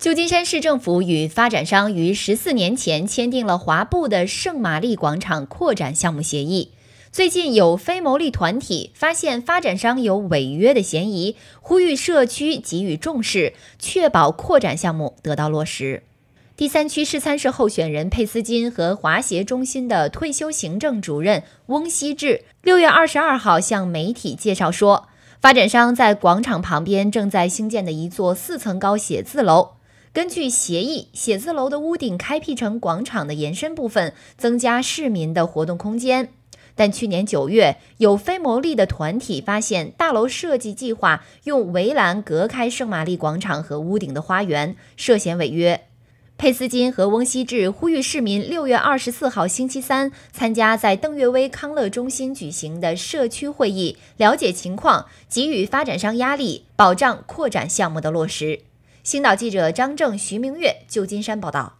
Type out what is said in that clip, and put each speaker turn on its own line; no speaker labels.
旧金山市政府与发展商于十四年前签订了华埠的圣玛丽广场扩展项目协议。最近有非牟利团体发现发展商有违约的嫌疑，呼吁社区给予重视，确保扩展项目得到落实。第三区市参事候选人佩斯金和华协中心的退休行政主任翁希志六月二十二号向媒体介绍说，发展商在广场旁边正在兴建的一座四层高写字楼。根据协议，写字楼的屋顶开辟成广场的延伸部分，增加市民的活动空间。但去年九月，有非牟利的团体发现，大楼设计计划用围栏隔开圣玛丽广场和屋顶的花园，涉嫌违约。佩斯金和翁希志呼吁市民六月二十四号星期三参加在邓月薇康乐中心举行的社区会议，了解情况，给予发展商压力，保障扩展项目的落实。青岛记者张正、徐明月，旧金山报道。